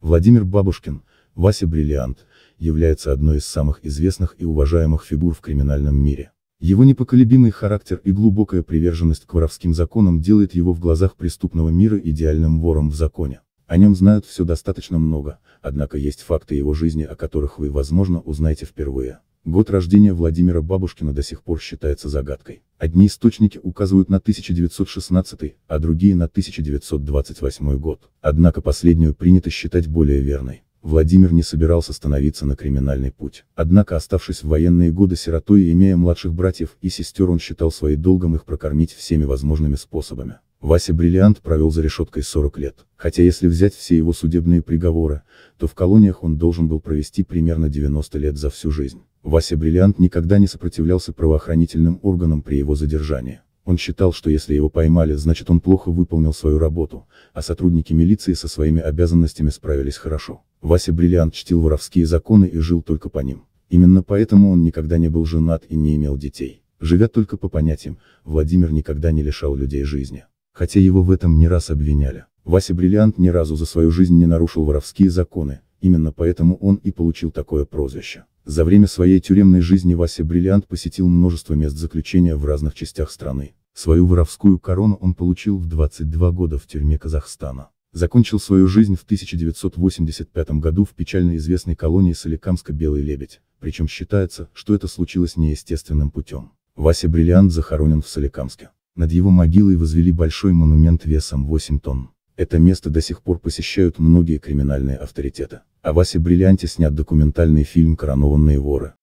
Владимир Бабушкин, Вася Бриллиант, является одной из самых известных и уважаемых фигур в криминальном мире. Его непоколебимый характер и глубокая приверженность к воровским законам делает его в глазах преступного мира идеальным вором в законе. О нем знают все достаточно много, однако есть факты его жизни, о которых вы, возможно, узнаете впервые. Год рождения Владимира Бабушкина до сих пор считается загадкой. Одни источники указывают на 1916, а другие на 1928 год. Однако последнюю принято считать более верной. Владимир не собирался становиться на криминальный путь. Однако оставшись в военные годы сиротой и имея младших братьев и сестер он считал своей долгом их прокормить всеми возможными способами. Вася Бриллиант провел за решеткой 40 лет, хотя если взять все его судебные приговоры, то в колониях он должен был провести примерно 90 лет за всю жизнь. Вася Бриллиант никогда не сопротивлялся правоохранительным органам при его задержании. Он считал, что если его поймали, значит он плохо выполнил свою работу, а сотрудники милиции со своими обязанностями справились хорошо. Вася Бриллиант чтил воровские законы и жил только по ним. Именно поэтому он никогда не был женат и не имел детей. Живя только по понятиям, Владимир никогда не лишал людей жизни хотя его в этом не раз обвиняли. Вася Бриллиант ни разу за свою жизнь не нарушил воровские законы, именно поэтому он и получил такое прозвище. За время своей тюремной жизни Вася Бриллиант посетил множество мест заключения в разных частях страны. Свою воровскую корону он получил в 22 года в тюрьме Казахстана. Закончил свою жизнь в 1985 году в печально известной колонии Соликамска «Белый лебедь», причем считается, что это случилось неестественным путем. Вася Бриллиант захоронен в Соликамске. Над его могилой возвели большой монумент весом 8 тонн. Это место до сих пор посещают многие криминальные авторитеты. О а Васе Бриллианте снят документальный фильм «Коронованные воры».